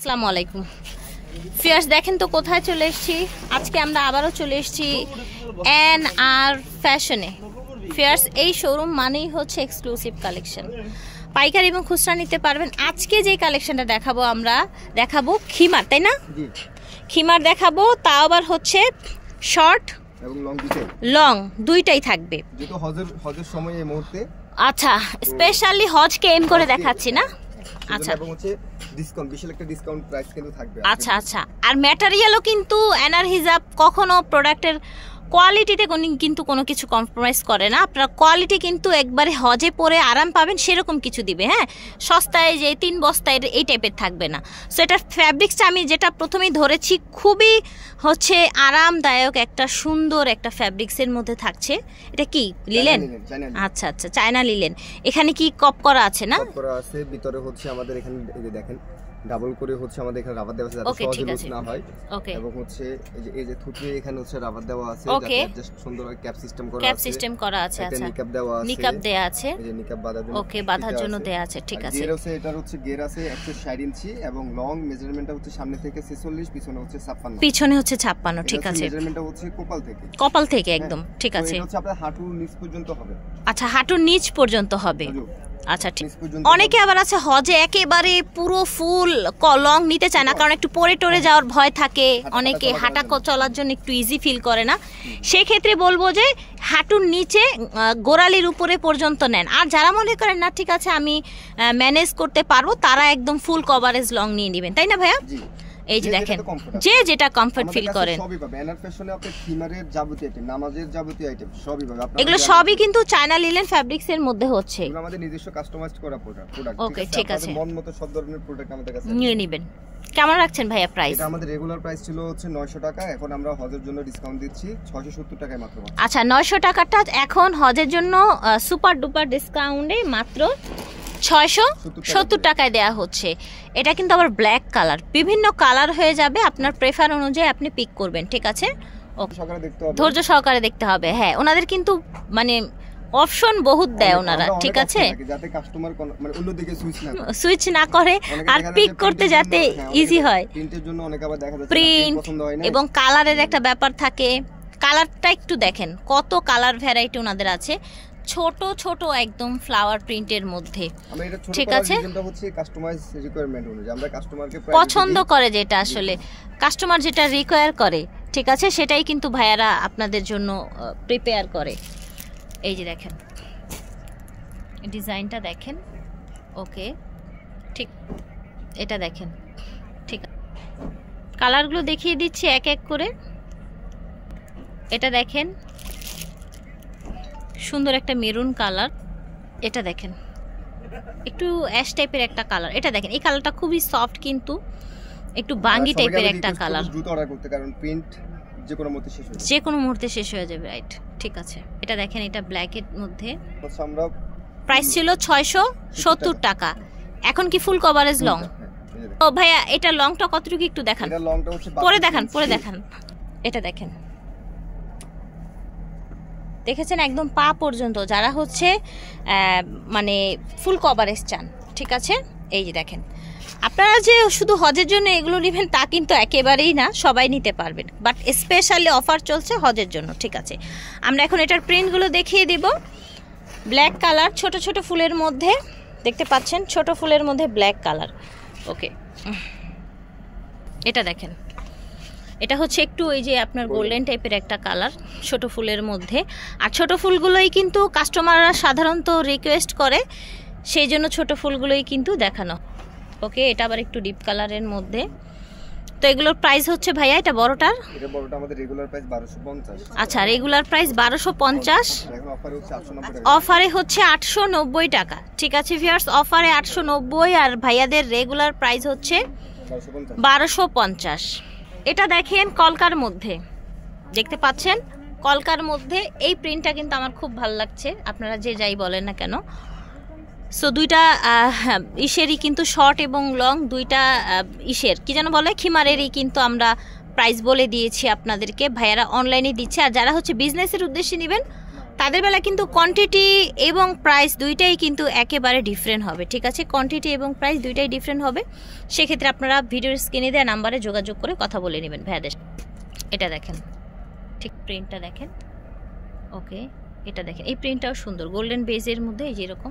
আসসালামু আলাইকুম ফিয়ার্স দেখেন তো কোথায় চলে এসেছি আজকে আমরা আবারও চলে এসেছি এন আর ফ্যাশনে ফিয়ার্স এই শোরুম মানেই হচ্ছে এক্সক্লুসিভ কালেকশন পাইকারি এবং খুচরা নিতে পারবেন আজকে যে কালেকশনটা দেখাবো আমরা দেখাবো খিমার তাই না খিমার দেখাবো তাও আবার হচ্ছে শর্ট লং দুইটাই থাকবে আচ্ছা স্পেশালি হজকে এম করে দেখাচ্ছি না আচ্ছা এবং হচ্ছে ডিসকাউন্ট বিশাল একটা ডিসকাউন্ট প্রাইস কিন্তু থাকবে আচ্ছা আচ্ছা আর ম্যাটেরিয়ালও কিন্তু এনার হিজাব কখনো প্রোডাক্টের কোয়ালিটিতে কিন্তু কোনো কিছু কম্প্রোমাইজ করে না আপনার কোয়ালিটি কিন্তু একবারে হজে পরে আরাম পাবেন সেরকম কিছু দিবে হ্যাঁ সস্তায় যে তিন বস্তায় এই টাইপের থাকবে না সো এটার ফ্যাব্রিক্সটা আমি যেটা প্রথমেই ধরেছি খুবই হচ্ছে আরামদায়ক একটা সুন্দর একটা ফ্যাব্রিক্সের মধ্যে থাকছে এটা কি লিলেন আচ্ছা আচ্ছা চায়না লিলেন এখানে কি কপ করা আছে না আছে ভিতরে হচ্ছে আমাদের এখানে দেখেন ডাবল করে হচ্ছে আমাদের এখানে রাবার দেওয়া আছে যাতে সহজে না হয় ওকে এবং হচ্ছে এই যে এই যে থুতনি এখানে হচ্ছে রাবার দেওয়া আছে যাতে অ্যাডজাস্ট সুন্দর করে ক্যাপ সিস্টেম করা আছে ক্যাপ সিস্টেম করা আছে আচ্ছা নিকাপ দেওয়া আছে নিকাপ দেয়া আছে এই যে নিকাপ বাঁধার জন্য ওকে বাঁধার জন্য দেয়া আছে ঠিক আছে এর হচ্ছে এটার হচ্ছে গিয়ার আছে 160 ইঞ্চি এবং লং মেজারমেন্টটা হচ্ছে সামনে থেকে 46 পিছনে হচ্ছে 56 পিছনে হচ্ছে 56 ঠিক আছে মেজারমেন্টটা হচ্ছে কপাল থেকে কপাল থেকে হ্যাঁ, একদম ঠিক আছে এটা হচ্ছে আপনার হাঁটুর নিচ পর্যন্ত হবে আচ্ছা হাঁটুর নিচ পর্যন্ত হবে আচ্ছা ঠিক অনেকে আবার আছে হজে একেবারে পুরো ফুল লং নিতে চায় না কারণ একটু পরে টরে হ্যাঁ। যাওয়ার ভয় থাকে অনেকে হাঁটা চলার জন্য একটু ইজি ফিল করে না সেক্ষেত্রে বলবো যে হাঁটুর নিচে গোড়ালির উপরে পর্যন্ত নেন আর যারা মনে করেন না ঠিক আছে আমি ম্যানেজ করতে পারবো তারা একদম ফুল কভারেজ লং নিয়ে নেবেন তাই না ভাইয়া এই যে দেখেন যে যেটা কমফর্ট ফিল করেন এগুলো সবই কিন্তু চায়না লিলেন ফ্যাব্রিক্স এর মধ্যে হচ্ছে আমাদের নিজস্ব কাস্টমাইজ করা প্রোডাক্ট ওকে ঠিক আছে মন মতো সব ধরনের প্রোডাক্ট আমাদের কাছে নিয়ে নেবেন কেমন রাখছেন ভাইয়া প্রাইস এটা আমাদের রেগুলার প্রাইস ছিল হচ্ছে 900 টাকা এখন আমরা হজের জন্য ডিসকাউন্ট দিচ্ছি 670 টাকায় মাত্র আচ্ছা 900 টাকাটা এখন হজের জন্য সুপার ডুপার ডিসকাউন্টে মাত্র ছয়শো সত্তর টাকায় দেয়া হচ্ছে এটা কিন্তু আবার ব্ল্যাক কালার বিভিন্ন কালার হয়ে যাবে আপনার প্রেফার অনুযায়ী আপনি পিক করবেন ঠিক আছে ধৈর্য সহকারে দেখতে হবে হ্যাঁ ওনাদের কিন্তু মানে অপশন বহুত দেয় ওনারা ঠিক আছে সুইচ মানে না করে আর পিক করতে যাতে ইজি হ্যাঁ, হয় প্রিন্ট এবং কালারের একটা ব্যাপার থাকে কালারটা একটু দেখেন কত কালার ভ্যারাইটি ওনাদের আছে ছোট ছোট একদম ফ্লাওয়ার প্রিন্টের মধ্যে ঠিক আছে পছন্দ করে যেটা আসলে কাস্টমার যেটা রিকোয়ার করে ঠিক আছে সেটাই কিন্তু ভাইয়ারা আপনাদের জন্য প্রিপেয়ার করে এই যে দেখেন ডিজাইনটা দেখেন ওকে ঠিক এটা দেখেন ঠিক কালারগুলো দেখিয়ে দিচ্ছি এক এক করে এটা দেখেন সুন্দর একটা মেরুন কালার এটা দেখেন একটু অ্যাশ টাইপের একটা কালার এটা দেখেন এই কালারটা খুবই সফট কিন্তু একটু হ্যাঁ, বাঙ্গি টাইপের একটা কালার দ্রুত অর্ডার করতে কারণ প্রিন্ট যে কোনো মুহূর্তে শেষ হয়ে যে কোনো মুহূর্তে শেষ হয়ে যাবে রাইট ঠিক আছে এটা দেখেন এটা ব্ল্যাকের মধ্যে প্রাইস আচ্ছা, ছিল 670 টাকা এখন কি ফুল কভারেজ লং ও ভাইয়া এটা লংটা কতটুকু একটু দেখান পরে দেখান পরে দেখান এটা দেখেন দেখেছেন একদম পা পর্যন্ত যারা হচ্ছে মানে ফুল কভারেজ চান ঠিক আছে এই যে দেখেন আপনারা যে শুধু হজের জন্য এগুলো নেবেন তা কিন্তু একেবারেই না সবাই নিতে পারবেন বাট স্পেশালি অফার চলছে হজের জন্য ঠিক আছে আমরা এখন এটার প্রিন্টগুলো দেখিয়ে দিব ব্ল্যাক কালার ছোট ছোট ফুলের মধ্যে দেখতে পাচ্ছেন ছোট ফুলের মধ্যে ব্ল্যাক কালার ওকে এটা দেখেন এটা হচ্ছে একটু ওই যে আপনার গোল্ডেন টাইপের একটা কালার ছোট ফুলের মধ্যে আর ছোট ফুলগুলোই কিন্তু কাস্টমাররা সাধারণত রিকোয়েস্ট করে সেই জন্য ছোট ফুলগুলোই কিন্তু দেখানো ওকে এটা আবার একটু ডিপ কালারের মধ্যে তো এগুলোর প্রাইস হচ্ছে ভাইয়া এটা বড়টার আচ্ছা রেগুলার প্রাইস বারোশো পঞ্চাশ অফারে আচ্ছা, হচ্ছে আটশো নব্বই টাকা ঠিক আছে ভিয়ার্স অফারে আটশো নব্বই আর ভাইয়াদের রেগুলার প্রাইস হচ্ছে বারোশো পঞ্চাশ এটা দেখেন কলকার মধ্যে দেখতে পাচ্ছেন কলকার মধ্যে এই প্রিন্টটা কিন্তু আমার খুব ভাল লাগছে আপনারা যে যাই বলেন না কেন সো দুইটা ইসেরই কিন্তু শর্ট এবং লং দুইটা ইসের কি যেন বলে খিমারেরই কিন্তু আমরা প্রাইস বলে দিয়েছি আপনাদেরকে ভাইয়ারা অনলাইনে দিচ্ছে আর যারা হচ্ছে বিজনেসের উদ্দেশ্যে নেবেন তাদের বেলা কিন্তু কোয়ান্টিটি এবং প্রাইস দুইটাই কিন্তু একেবারে ডিফারেন্ট হবে ঠিক আছে কোয়ান্টিটি এবং প্রাইস দুইটাই ডিফারেন্ট হবে সেক্ষেত্রে আপনারা ভিডিওর স্ক্রিনে দেওয়া নাম্বারে যোগাযোগ করে কথা বলে নেবেন ভাইয়াদের এটা দেখেন ঠিক প্রিন্টটা দেখেন ওকে এটা দেখেন এই প্রিন্টটাও সুন্দর গোল্ডেন বেজের মধ্যে এই যেরকম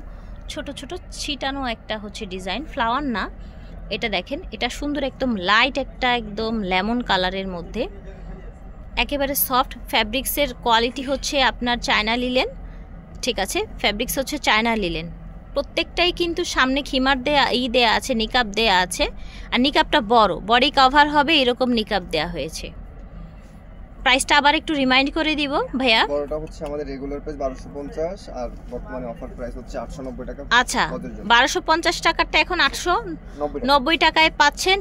ছোট ছোট ছিটানো একটা হচ্ছে ডিজাইন ফ্লাওয়ার না এটা দেখেন এটা সুন্দর একদম লাইট একটা একদম লেমন কালারের মধ্যে একেবারে সফট ফ্যাব্রিক্সের কোয়ালিটি হচ্ছে আপনার চায়না লিলেন ঠিক আছে ফ্যাব্রিক্স হচ্ছে চায়না লিলেন প্রত্যেকটাই কিন্তু সামনে খিমার দেয়া ই দেয়া আছে নিকাপ দেয়া আছে আর নিকাপটা বড় বডি কভার হবে এরকম নিকাপ দেয়া হয়েছে প্রাইসটা আবার একটু রিমাইন্ড করে দিব ভাইয়া বড়টা হচ্ছে আমাদের রেগুলার প্রাইস 1250 আর বর্তমানে অফার প্রাইস হচ্ছে 890 টাকা আচ্ছা 1250 টাকাটা এখন 890 টাকায় পাচ্ছেন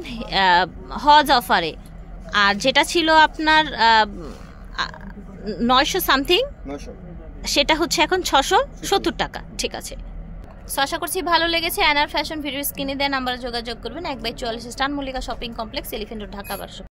হজ অফারে আর যেটা ছিল আপনার নয়শো সামথিং সেটা হচ্ছে এখন ছশো সত্তর টাকা ঠিক আছে সো আশা করছি ভালো লেগেছে অ্যানার ফ্যাশন ভিডিও স্ক্রিনে দেন নাম্বারে যোগাযোগ করবেন এক বাই চুয়াল্লিশ স্টান Mallika shopping complex Elephant Dhaka বারশো